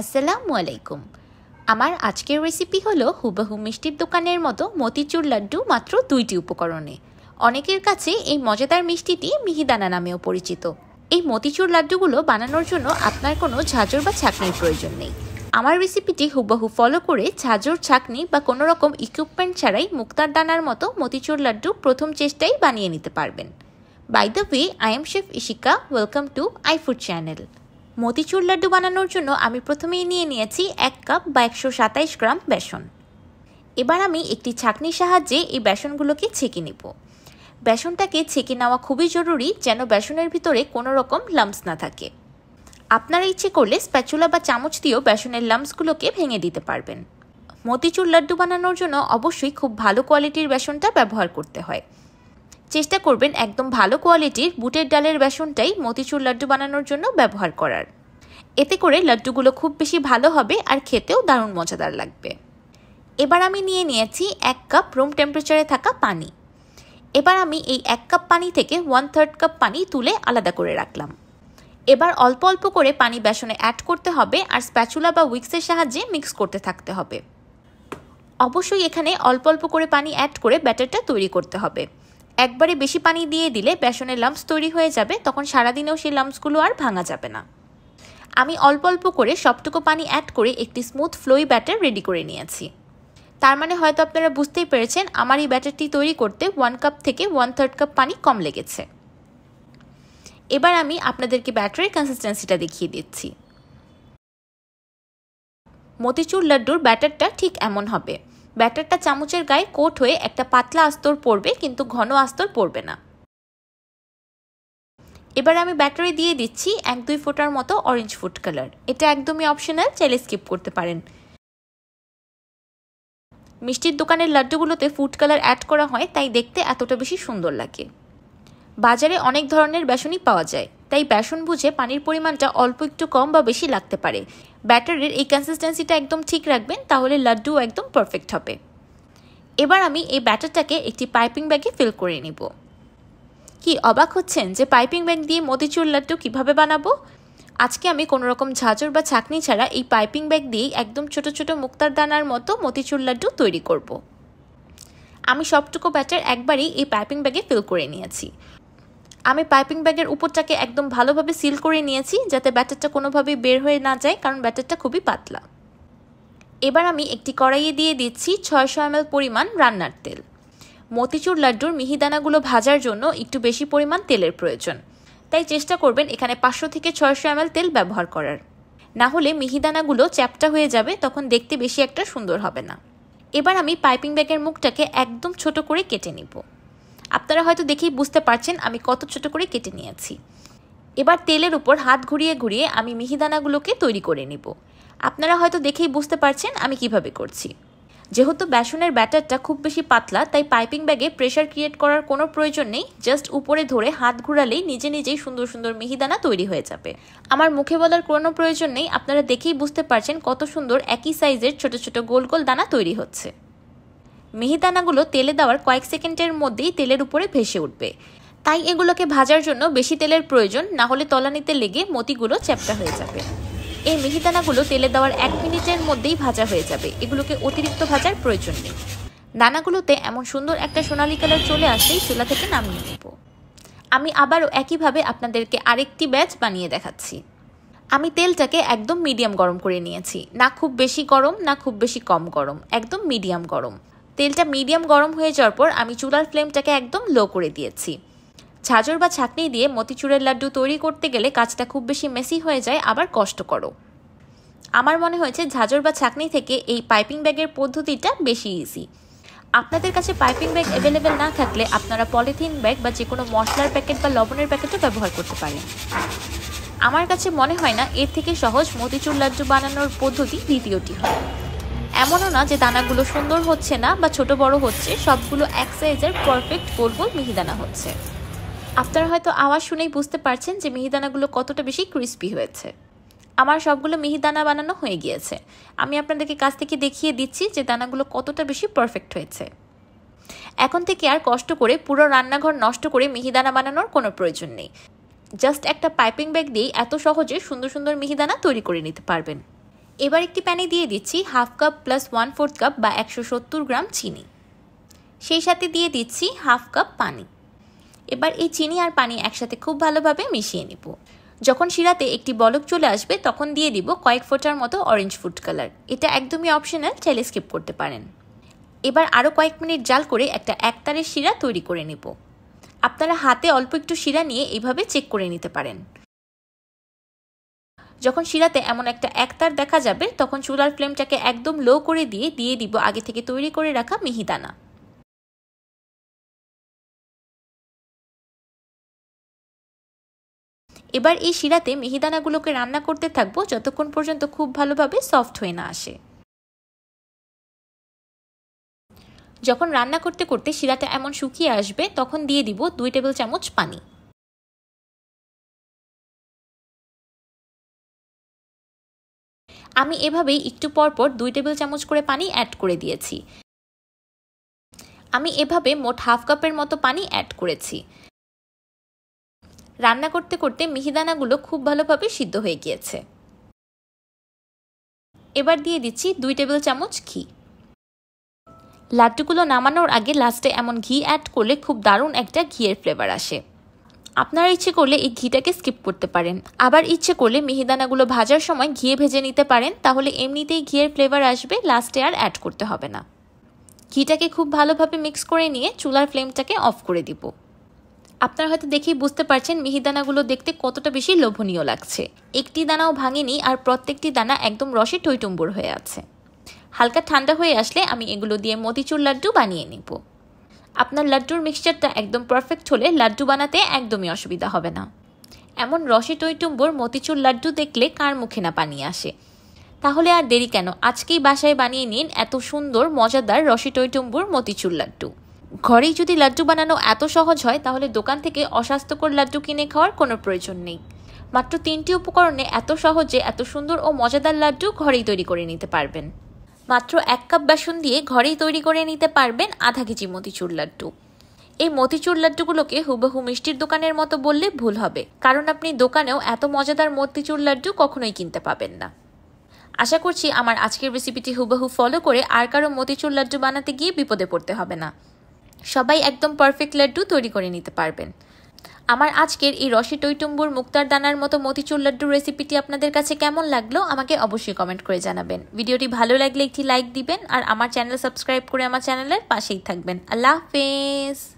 আসসালামু আলাইকুম আমার আজকের রেসিপি হলো হুবাহু মিষ্টির দোকানের মতো মতিচুর লাড্ডু মাত্র দুইটি উপকরণে অনেকের কাছে এই মজাদার মিষ্টিটি মিহিদানা নামেও পরিচিত এই মতিচুর লাড্ডুগুলো বানানোর জন্য আপনার কোনো ঝাঁঝর বা ছাঁকনির প্রয়োজন নেই আমার রেসিপিটি হুবহু ফলো করে ঝাঁঝর ছাঁকনি বা কোনো রকম ইকুইপমেন্ট ছাড়াই মুক্তার দানার মতো মতিচুর লাড্ডু প্রথম চেষ্টাই বানিয়ে নিতে পারবেন by the way I am chef Ishika welcome to iFood channel motichoor laddu বানানোর জন্য আমি প্রথমেই নিয়ে নিয়েছি এক কাপ বা একশো সাতাইশ গ্রাম বেসন এবার আমি একটি ছাঁকনির সাহায্যে এই বেসনগুলোকে ছেঁকে নেব বেসনটাকে ছেঁকে নেওয়া খুবই জরুরি যেন বেসনের ভিতরে কোনো রকম লাম্পস না থাকে আপনারা ইচ্ছে করলে স্প্যাচুলা বা চামচ দিয়েও বেসনের লাম্পসগুলোকে ভেঙে দিতে পারবেন মতিচুর লাড্ডু বানানোর জন্য অবশ্যই খুব ভালো কোয়ালিটির বেসনটা ব্যবহার করতে হয় চেষ্টা করবেন একদম ভালো কোয়ালিটির বুটের ডালের বেসনটাই মতিচুর লাড্ডু বানানোর জন্য ব্যবহার করার এতে করে লাড্ডুগুলো খুব বেশি ভালো হবে আর খেতেও দারুণ মজাদার লাগবে এবার আমি নিয়ে নিয়েছি এক কাপ রুম টেম্পারেচারে থাকা পানি এবার আমি এই এক কাপ পানি থেকে ওয়ান থার্ড কাপ পানি তুলে আলাদা করে রাখলাম এবার অল্প অল্প করে পানি বেসনে অ্যাড করতে হবে আর স্প্যাচুলা বা উইক্সের সাহায্যে মিক্স করতে থাকতে হবে অবশ্যই এখানে অল্প অল্প করে পানি অ্যাড করে ব্যাটারটা তৈরি করতে হবে একবারে বেশি পানি দিয়ে দিলে বেসনের লাম্পস তৈরি হয়ে যাবে তখন সারাদিনেও সেই লাম্পসগুলো আর ভাঙা যাবে না আমি অল্প অল্প করে সবটুকু পানি অ্যাড করে একটি স্মুথ ফ্লোই ব্যাটার রেডি করে নিয়েছি তার মানে হয়তো আপনারা বুঝতেই পেরেছেন আমার এই ব্যাটারটি তৈরি করতে ওয়ান কাপ থেকে ওয়ান থার্ড কাপ পানি কম লেগেছে এবার আমি আপনাদেরকে ব্যাটারির কনসিস্টেন্সিটা দেখিয়ে দিচ্ছি মতিচুর লাড্ডুর ব্যাটারটা ঠিক এমন হবে ব্যাটারটা চামচের গায়ে কোট হয়ে একটা পাতলা আস্তর পড়বে কিন্তু ঘন আস্তর পড়বে না এবার আমি ব্যাটারে দিয়ে দিচ্ছি এক দুই ফোটার মতো অরেঞ্জ ফুড কালার এটা একদমই অপশনাল চাইলে স্কিপ করতে পারেন মিষ্টির দোকানের লাড্ডুগুলোতে ফুড কালার অ্যাড করা হয় তাই দেখতে এতটা বেশি সুন্দর লাগে বাজারে অনেক ধরনের বেসনই পাওয়া যায় তাই বেসন বুঝে পানির পরিমাণটা অল্প একটু কম বা বেশি লাগতে পারে ব্যাটারের এই কনসিস্টেন্সিটা একদম ঠিক রাখবেন তাহলে লাড্ডু একদম পারফেক্ট হবে এবার আমি এই ব্যাটারটাকে একটি পাইপিং ব্যাগে ফিল করে নেব কি অবাক হচ্ছেন যে পাইপিং ব্যাগ দিয়ে মতিচুর লাড্ডু কীভাবে বানাবো আজকে আমি কোনো রকম ঝাঁঝর বা ছাকনি ছাড়া এই পাইপিং ব্যাগ দিয়েই একদম ছোট ছোট মুক্তার দানার মতো মতিচুর লাড্ডু তৈরি করব। আমি সবটুকু ব্যাটার একবারেই এই পাইপিং ব্যাগে ফিল করে নিয়েছি আমি পাইপিং ব্যাগের উপরটাকে একদম ভালোভাবে সিল করে নিয়েছি যাতে ব্যাটারটা কোনোভাবেই বের হয়ে না যায় কারণ ব্যাটারটা খুবই পাতলা এবার আমি একটি কড়াইয়ে দিয়ে দিচ্ছি ছয়শো এম পরিমাণ রান্নার তেল মতিচুর লাড্ডুর মিহিদানাগুলো ভাজার জন্য একটু বেশি পরিমাণ তেলের প্রয়োজন তাই চেষ্টা করবেন এখানে পাঁচশো থেকে ছয়শো এম তেল ব্যবহার করার না হলে মিহিদানাগুলো চ্যাপটা হয়ে যাবে তখন দেখতে বেশি একটা সুন্দর হবে না এবার আমি পাইপিং ব্যাগের মুখটাকে একদম ছোট করে কেটে নিব আপনারা হয়তো দেখেই বুঝতে পারছেন আমি কত ছোট করে কেটে নিয়েছি এবার তেলের উপর হাত ঘুরিয়ে ঘুরিয়ে আমি মিহিদানাগুলোকে তৈরি করে নেব আপনারা হয়তো দেখেই বুঝতে পারছেন আমি কিভাবে করছি যেহেতু বেসনের ব্যাটারটা খুব বেশি পাতলা তাই পাইপিং ব্যাগে প্রেশার ক্রিয়েট করার কোনো প্রয়োজন নেই জাস্ট উপরে ধরে হাত ঘুরালেই নিজে নিজেই সুন্দর সুন্দর মিহিদানা তৈরি হয়ে যাবে আমার মুখে বলার কোনো প্রয়োজন নেই আপনারা দেখেই বুঝতে পারছেন কত সুন্দর একই সাইজের ছোট ছোট গোল গোল দানা তৈরি হচ্ছে মিহিদানাগুলো তেলে দেওয়ার কয়েক সেকেন্ডের মধ্যেই তেলের উপরে ভেসে উঠবে তাই এগুলোকে ভাজার জন্য বেশি তেলের প্রয়োজন না হলে তলানিতে লেগে মতিগুলো চ্যাপটা হয়ে যাবে এই মিহিদানাগুলো তেলে দেওয়ার এক মিনিটের মধ্যেই ভাজা হয়ে যাবে এগুলোকে অতিরিক্ত ভাজার প্রয়োজন নেই দানাগুলোতে এমন সুন্দর একটা সোনালি কালার চলে আসলেই চুলা থেকে নামিয়ে নেব আমি আবারও একইভাবে আপনাদেরকে আরেকটি ব্যাচ বানিয়ে দেখাচ্ছি আমি তেলটাকে একদম মিডিয়াম গরম করে নিয়েছি না খুব বেশি গরম না খুব বেশি কম গরম একদম মিডিয়াম গরম তেলটা মিডিয়াম গরম হয়ে যাওয়ার পর আমি চুলার ফ্লেমটাকে একদম লো করে দিয়েছি ঝাঁঝর বা ছাঁকনি দিয়ে মতিচুরের লাড্ডু তৈরি করতে গেলে কাজটা খুব বেশি মেসি হয়ে যায় আবার কষ্ট করো আমার মনে হয়েছে ঝাঁঝর বা ছাঁকনি থেকে এই পাইপিং ব্যাগের পদ্ধতিটা বেশি ইজি আপনাদের কাছে পাইপিং ব্যাগ অ্যাভেলেবেল না থাকলে আপনারা পলিথিন ব্যাগ বা যে কোনো মশলার প্যাকেট বা লবণের প্যাকেটও ব্যবহার করতে পারেন আমার কাছে মনে হয় না এর থেকে সহজ মতিচুর লাড্ডু বানানোর পদ্ধতি দ্বিতীয়টি হয় এমনও না যে দানাগুলো সুন্দর হচ্ছে না বা ছোট বড় হচ্ছে সবগুলো এক সাইজের পারফেক্ট গোল গোল মিহিদানা হচ্ছে আপনারা হয়তো আওয়াজ শুনেই বুঝতে পারছেন যে মিহিদানাগুলো কতটা বেশি ক্রিস্পি হয়েছে আমার সবগুলো মিহিদানা বানানো হয়ে গিয়েছে আমি আপনাদেরকে কাছ থেকে দেখিয়ে দিচ্ছি যে দানাগুলো কতটা বেশি পারফেক্ট হয়েছে এখন থেকে আর কষ্ট করে পুরো রান্নাঘর নষ্ট করে মিহিদানা বানানোর কোনো প্রয়োজন নেই জাস্ট একটা পাইপিং ব্যাগ দিয়েই এত সহজে সুন্দর সুন্দর মিহিদানা তৈরি করে নিতে পারবেন এবার একটি প্যানে দিয়ে দিচ্ছি half cup plus one fourth cup বা একশো সত্তর গ্রাম চিনি সেই সাথে দিয়ে দিচ্ছি হাফ কাপ পানি এবার এই চিনি আর পানি একসাথে খুব ভালোভাবে মিশিয়ে নেব যখন শিরাতে একটি বলক চলে আসবে তখন দিয়ে দিব কয়েক ফোটার মতো অরেঞ্জ ফুড কালার এটা একদমই অপশনাল চাইলে স্কিপ করতে পারেন এবার আরও কয়েক মিনিট জাল করে একটা একতারের শিরা তৈরি করে নেব আপনারা হাতে অল্প একটু শিরা নিয়ে এইভাবে চেক করে নিতে পারেন যখন শিরাতে এমন একটা একতার দেখা যাবে তখন চুলার ফ্লেমটাকে একদম লো করে দিয়ে দিয়ে দিব আগে থেকে তৈরি করে রাখা মিহিদানা এবার এই শিরাতে মিহিদানাগুলোকে রান্না করতে থাকবো যতক্ষণ পর্যন্ত খুব ভালোভাবে সফট হয়ে না আসে যখন রান্না করতে করতে শিরাটা এমন শুকিয়ে আসবে তখন দিয়ে দিব দুই টেবিল চামচ পানি আমি এভাবেই একটু পরপর দুই টেবিল চামচ করে পানি অ্যাড করে দিয়েছি আমি এভাবে মোট হাফ কাপের মতো পানি অ্যাড করেছি রান্না করতে করতে মিহিদানাগুলো খুব ভালোভাবে সিদ্ধ হয়ে গিয়েছে এবার দিয়ে দিচ্ছি দুই টেবিল চামচ ঘি লাড্ডুগুলো নামানোর আগে লাস্টে এমন ঘি অ্যাড করলে খুব দারুণ একটা ঘিয়ের ফ্লেভার আসে আপনারা ইচ্ছে করলে এই ঘিটাকে স্কিপ করতে পারেন আবার ইচ্ছে করলে মিহিদানাগুলো ভাজার সময় ঘিয়ে ভেজে নিতে পারেন তাহলে এমনিতেই ঘিয়ের ফ্লেভার আসবে লাস্টে আর অ্যাড করতে হবে না ঘিটাকে খুব ভালোভাবে মিক্স করে নিয়ে চুলার ফ্লেমটাকে অফ করে দিব আপনারা হয়তো দেখেই বুঝতে পারছেন মিহিদানাগুলো দেখতে কতটা বেশি লোভনীয় লাগছে একটি দানাও ভাঙেনি আর প্রত্যেকটি দানা একদম রসে টইটুম্বুর হয়ে আছে হালকা ঠান্ডা হয়ে আসলে আমি এগুলো দিয়ে মতিচুর লাড্ডু বানিয়ে নেবো আপনার লাড্ডুর মিক্সচারটা একদম পারফেক্ট হলে লাড্ডু বানাতে একদমই অসুবিধা হবে না এমন রসে টৈটুম্বর মতিচুর লাড্ডু দেখলে কার মুখে না পানি আসে তাহলে আর দেরি কেন আজকেই বাসায় বানিয়ে নিন এত সুন্দর মজাদার রসে টৈটুম্বুর মতিচুর লাড্ডু ঘরেই যদি লাড্ডু বানানো এত সহজ হয় তাহলে দোকান থেকে অস্বাস্থ্যকর লাড্ডু কিনে খাওয়ার কোনো প্রয়োজন নেই মাত্র তিনটি উপকরণে এত সহজে এত সুন্দর ও মজাদার লাড্ডু ঘরেই তৈরি করে নিতে পারবেন মাত্র এক কাপ বেসন দিয়ে ঘরেই তৈরি করে নিতে পারবেন আধা কেজি মতিচুর লাড্ডু এই মতিচুর লাড্ডুগুলোকে হুবহু মিষ্টির দোকানের মতো বললে ভুল হবে কারণ আপনি দোকানেও এত মজাদার মতিচুর লাড্ডু কখনোই কিনতে পাবেন না আশা করছি আমার আজকের রেসিপিটি হুবহু ফলো করে আর কারো মতিচুর লাড্ডু বানাতে গিয়ে বিপদে পড়তে হবে না সবাই একদম পারফেক্ট লাড্ডু তৈরি করে নিতে পারবেন আমার আজকের এই রসি টৈটুম্বুর মুক্তার দানার মতো মতিচুর লাড্ডু রেসিপিটি আপনাদের কাছে কেমন লাগলো আমাকে অবশ্যই কমেন্ট করে জানাবেন ভিডিওটি ভালো লাগলে একটি লাইক দিবেন আর আমার চ্যানেল সাবস্ক্রাইব করে আমার চ্যানেলের পাশেই থাকবেন আল্লাহ হাফেজ